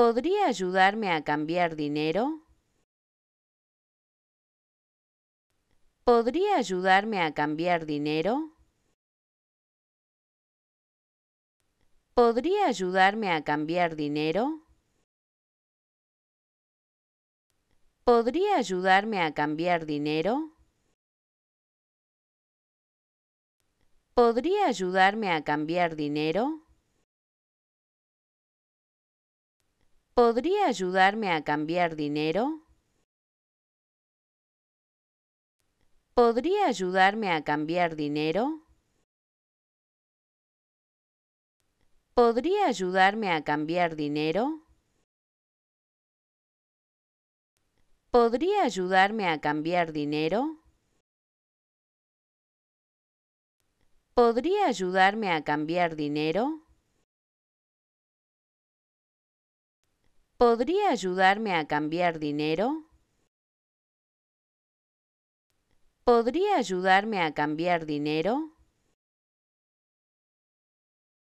¿Podría ayudarme a cambiar dinero? ¿Podría ayudarme a cambiar dinero? ¿Podría ayudarme a cambiar dinero? ¿Podría ayudarme a cambiar dinero? ¿Podría ayudarme a cambiar dinero? ¿Podría ayudarme a cambiar dinero? ¿Podría ayudarme a cambiar dinero? ¿Podría ayudarme a cambiar dinero? ¿Podría ayudarme a cambiar dinero? ¿Podría ayudarme a cambiar dinero? ¿Podría ayudarme a cambiar dinero? ¿Podría ayudarme a cambiar dinero?